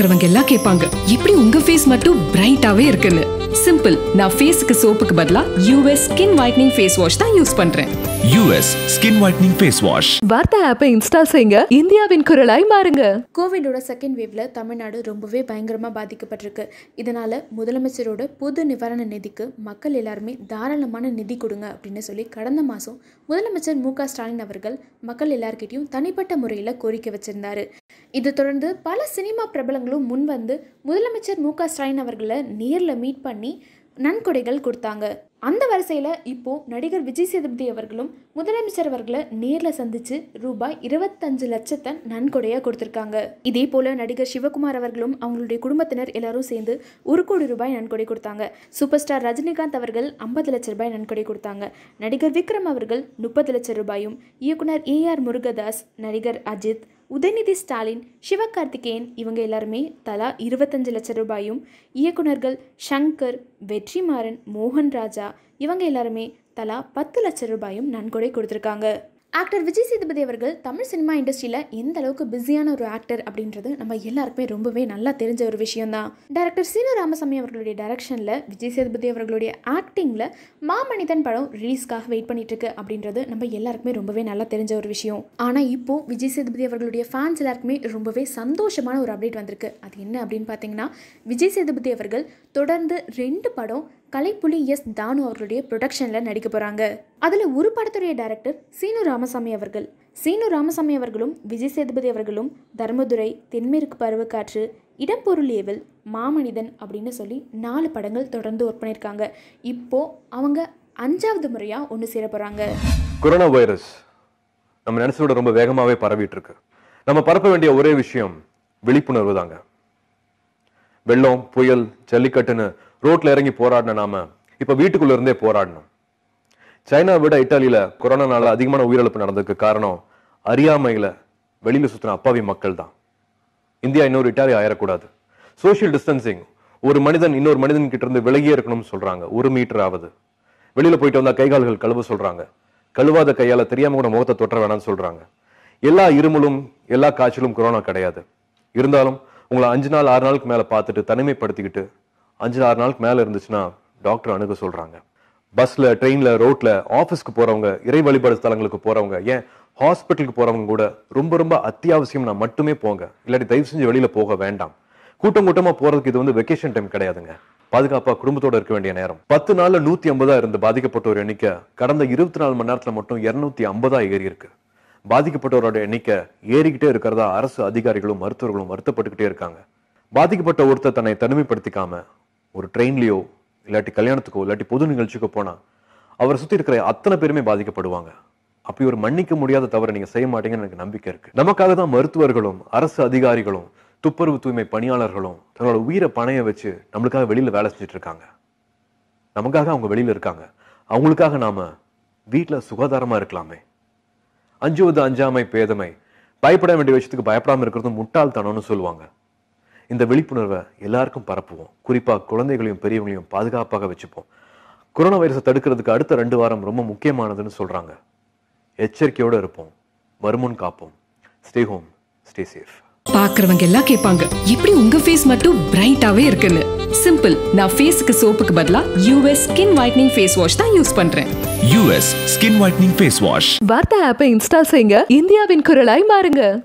பாக்குறவங்க எல்லாம் கேட்பாங்க எப்படி உங்க ஃபேஸ் மட்டும் பிரைட்டாவே இருக்குன்னு சிம்பிள் நான் ஃபேஸுக்கு சோப்புக்கு பதிலா US skin whitening face wash தான் யூஸ் பண்றேன் US skin whitening face wash வார்த்தா ஆப்பை இன்ஸ்டால் செய்யுங்க இந்தியாவின் குரலாய் மாறுங்க கோவிடோட செகண்ட் வேவ்ல தமிழ்நாடு ரொம்பவே பயங்கரமா பாதிக்கப்பட்டிருக்கு இதனால முதலமைச்சரோட பொது நிவாரண நிதிக்கு மக்கள் எல்லாருமே தாராளமான நிதி கொடுங்க அப்படின்னு சொல்லி கடந்த மாசம் முதலமைச்சர் மு ஸ்டாலின் அவர்கள் மக்கள் எல்லார்கிட்டையும் தனிப்பட்ட முறையில் கோரிக்கை வச்சிருந்தாரு இதை தொடர்ந்து பல சினிமா பிரபலங்களும் முன் வந்து முதலமைச்சர் மு ஸ்டாலின் அவர்களை நேரில் மீட் பண்ணி நன்கொடைகள் கொடுத்தாங்க அந்த வரிசையில் இப்போது நடிகர் விஜய் சேதுபதி அவர்களும் முதலமைச்சர் அவர்களை நேரில் சந்தித்து ரூபாய் இருபத்தஞ்சு லட்சத்தை நன்கொடையாக கொடுத்துருக்காங்க இதே போல் நடிகர் சிவகுமார் அவர்களும் அவங்களுடைய குடும்பத்தினர் எல்லாரும் சேர்ந்து ஒரு கோடி ரூபாய் நன்கொடை கொடுத்தாங்க சூப்பர் ஸ்டார் ரஜினிகாந்த் அவர்கள் ஐம்பது லட்ச ரூபாய் நன்கொடை கொடுத்தாங்க நடிகர் விக்ரம் அவர்கள் முப்பது லட்சம் ரூபாயும் இயக்குனர் ஏ ஆர் முருகதாஸ் நடிகர் அஜித் உதயநிதி ஸ்டாலின் சிவகார்த்திகேயன் இவங்க எல்லாருமே தலா இருபத்தஞ்சு லட்சம் ரூபாயும் இயக்குநர்கள் ஷங்கர் வெற்றிமாறன் மோகன் ராஜா இவங்க எல்லாருமே தலா பத்து லட்சம் ரூபாயும் நன்கொடை கொடுத்துருக்காங்க ஆக்டர் விஜய் சேதுபதி அவர்கள் தமிழ் சினிமா இண்டஸ்ட்ரியில் எந்த அளவுக்கு பிஸியான ஒரு ஆக்டர் அப்படின்றது நம்ம எல்லாருக்குமே ரொம்பவே நல்லா தெரிஞ்ச ஒரு விஷயம் தான் டேரக்டர் சீனு ராமசாமி அவர்களுடைய டைரக்ஷனில் விஜய் சேதுபதி அவர்களுடைய ஆக்டிங்கில் மாமனிதன் படம் ரிலீஸ்க்காக வெயிட் பண்ணிட்டு இருக்கு அப்படின்றது நம்ம எல்லாருக்குமே ரொம்பவே நல்லா தெரிஞ்ச ஒரு விஷயம் ஆனால் இப்போ விஜய் சேதுபதி அவர்களுடைய ஃபேன்ஸ் எல்லாருக்குமே ரொம்பவே சந்தோஷமான ஒரு அப்டேட் வந்திருக்கு அது என்ன அப்படின்னு பார்த்தீங்கன்னா விஜய் சேதுபதி அவர்கள் தொடர்ந்து ரெண்டு படம் கலைப்புலி எஸ் தானு அவர்களுடைய ப்ரொடக்ஷனில் நடிக்க போகிறாங்க அதில் ஒரு படத்துடைய டைரக்டர் சீனு ராமசாமி அவர்கள் சீனு ராமசாமி அவர்களும் விஜய் சேதுபதி அவர்களும் தர்மதுரை தென்மேற்கு பருவக்காற்று இடம்பொருள் ஏவல் மாமனிதன் அப்படின்னு சொல்லி நாலு படங்கள் தொடர்ந்து ஒர்க் பண்ணியிருக்காங்க இப்போ அவங்க அஞ்சாவது முறையாக ஒன்று சேர போகிறாங்க கொரோனா வைரஸ் நம்ம நினச்சோட ரொம்ப வேகமாகவே பரவிட்டு இருக்கு நம்ம பரப்ப வேண்டிய ஒரே விஷயம் விழிப்புணர்வு தாங்க வெள்ளம் புயல் ஜல்லிக்கட்டுன்னு ரோட்டில் இறங்கி போராடின நாம இப்போ வீட்டுக்குள்ளே இருந்தே போராடணும் சைனா விட இட்டாலியில் கொரோனானால அதிகமான உயிரிழப்பு நடந்ததுக்கு காரணம் அறியாமையில் வெளியில் சுற்றின அப்பாவி மக்கள் தான் இந்தியா இன்னொரு இட்டாலி ஆயிடக்கூடாது சோஷியல் டிஸ்டன்சிங் ஒரு மனிதன் இன்னொரு மனிதன் கிட்ட இருந்து விலகியே இருக்கணும்னு சொல்கிறாங்க ஒரு மீட்டர் ஆகுது வெளியில் போயிட்டு வந்தால் கைகால்கள் கழுவ சொல்கிறாங்க கழுவாத கையால் தெரியாமல் கூட முகத்தை தொற்ற வேணாம்னு சொல்கிறாங்க எல்லா இருமலும் எல்லா காய்ச்சலும் கொரோனா கிடையாது இருந்தாலும் உங்களை அஞ்சு நாள் ஆறு நாளுக்கு மேலே பார்த்துட்டு தனிமைப்படுத்திக்கிட்டு அஞ்சு ஆறு நாளுக்கு மேலே இருந்துச்சுன்னா டாக்டர் அணுக சொல்கிறாங்க பஸ்ஸில் ட்ரெயினில் ரோட்டில் ஆஃபீஸ்க்கு போகிறவங்க இறை வழிபாடு ஸ்தலங்களுக்கு போகிறவங்க ஏன் ஹாஸ்பிட்டலுக்கு போகிறவங்க கூட ரொம்ப ரொம்ப அத்தியாவசியம்னா மட்டுமே போங்க இல்லாட்டி தயவு செஞ்சு வெளியில் போக வேண்டாம் கூட்டம் கூட்டமாக போகிறதுக்கு இது வந்து வெக்கேஷன் டைம் கிடையாதுங்க பாதுகாப்பாக குடும்பத்தோடு இருக்க வேண்டிய நேரம் பத்து நாளில் நூற்றி ஐம்பதாக இருந்து பாதிக்கப்பட்டோர் எண்ணிக்கை கடந்த இருபத்தி நாலு மணி நேரத்தில் மட்டும் இரநூத்தி ஐம்பதாக ஏறி இருக்கு பாதிக்கப்பட்டவரோட எண்ணிக்கை ஏறிக்கிட்டே இருக்கிறதா அரசு அதிகாரிகளும் மருத்துவர்களும் வருத்தப்பட்டுக்கிட்டே இருக்காங்க பாதிக்கப்பட்ட ஒருத்தர் தன்னை தனிமைப்படுத்திக்காம ஒரு ட்ரெயின்லேயோ இல்லாட்டி கல்யாணத்துக்கோ இல்லாட்டி பொது நிகழ்ச்சிக்கோ போனால் அவரை சுற்றி இருக்கிற அத்தனை பேருமே பாதிக்கப்படுவாங்க அப்படி ஒரு மன்னிக்க முடியாத தவறை நீங்கள் செய்ய மாட்டீங்கன்னு எனக்கு நம்பிக்கை இருக்குது நமக்காக தான் மருத்துவர்களும் அரசு அதிகாரிகளும் துப்புரவு தூய்மை பணியாளர்களும் தங்களோட உயிரை பணைய வச்சு நம்மளுக்காக வெளியில் வேலை செஞ்சுட்டு இருக்காங்க நமக்காக அவங்க வெளியில் இருக்காங்க அவங்களுக்காக நாம் வீட்டில் சுகாதாரமாக இருக்கலாமே அஞ்சுவது அஞ்சாமை பேதமை பயப்பட வேண்டிய விஷயத்துக்கு பயப்படாமல் இருக்கிறது முட்டாள்தனம்னு சொல்லுவாங்க இந்த விழிப்புணர்வை எல்லாருக்கும் பரப்புவோம் குறிப்பாக குழந்தைகளையும் பெரியவங்களையும் பாதுகாப்பாக வச்சுப்போம் கொரோனா வைரஸை தடுக்கிறதுக்கு அடுத்த ரெண்டு வாரம் ரொம்ப முக்கியமானதுன்னு சொல்கிறாங்க எச்சரிக்கையோடு இருப்போம் வருமுன் காப்போம் ஸ்டே ஹோம் ஸ்டே சேஃப் பாக்குறவங்க எல்லாம் கேட்பாங்க எப்படி உங்க ஃபேஸ் மட்டும் பிரைட்டாவே இருக்குன்னு சிம்பிள் நான் ஃபேஸ்க்கு சோப்புக்கு பதிலா US skin whitening face wash தான் யூஸ் பண்றேன் US skin whitening face wash வார்த்தை ஆப்பை இன்ஸ்டால் செய்யுங்க இந்தியாவின் குரலாய் மாறுங்க